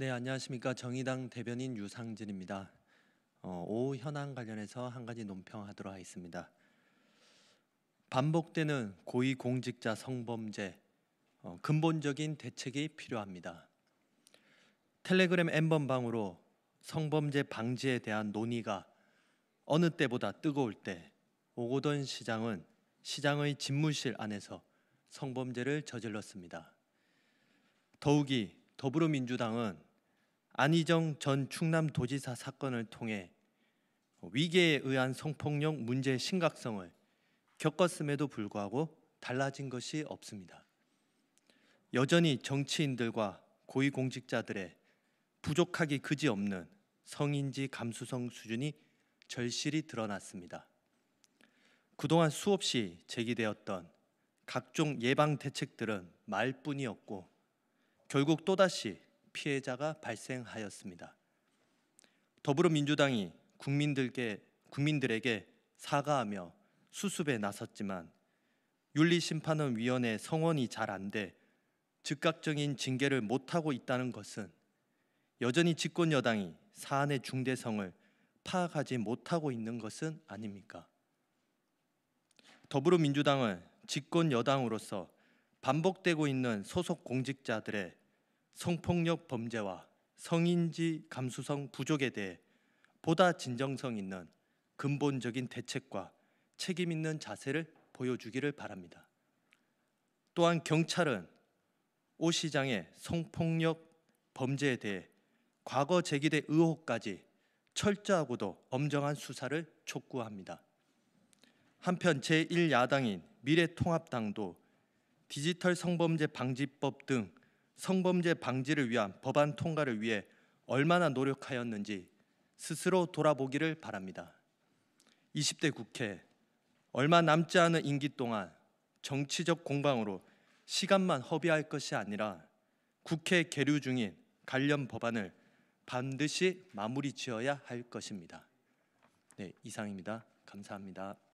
네, 안녕하십니까. 정의당 대변인 유상진입니다. 어, 오후 현황 관련해서 한 가지 논평하도록 하겠습니다. 반복되는 고위공직자 성범죄 어, 근본적인 대책이 필요합니다. 텔레그램 엠번방으로 성범죄 방지에 대한 논의가 어느 때보다 뜨거울 때 오고돈 시장은 시장의 집무실 안에서 성범죄를 저질렀습니다. 더욱이 더불어민주당은 안희정 전 충남도지사 사건을 통해 위계에 의한 성폭력 문제의 심각성을 겪었음에도 불구하고 달라진 것이 없습니다. 여전히 정치인들과 고위공직자들의 부족하기 그지없는 성인지 감수성 수준이 절실히 드러났습니다. 그동안 수없이 제기되었던 각종 예방 대책들은 말뿐이었고 결국 또다시 피해자가 발생하였습니다. 더불어민주당이 국민들께 국민들에게 사과하며 수습에 나섰지만 윤리심판원위원회 성원이 잘 안 돼 즉각적인 징계를 못하고 있다는 것은 여전히 집권 여당이 사안의 중대성을 파악하지 못하고 있는 것은 아닙니까? 더불어민주당은 집권 여당으로서 반복되고 있는 소속 공직자들의 성폭력 범죄와 성인지 감수성 부족에 대해 보다 진정성 있는 근본적인 대책과 책임 있는 자세를 보여주기를 바랍니다. 또한 경찰은 오 시장의 성폭력 범죄에 대해 과거 제기된 의혹까지 철저하고도 엄정한 수사를 촉구합니다. 한편 제1야당인 미래통합당도 디지털 성범죄 방지법 등 성범죄 방지를 위한 법안 통과를 위해 얼마나 노력하였는지 스스로 돌아보기를 바랍니다. 20대 국회 얼마 남지 않은 임기 동안 정치적 공방으로 시간만 허비할 것이 아니라 국회 계류 중인 관련 법안을 반드시 마무리 지어야 할 것입니다. 네, 이상입니다. 감사합니다.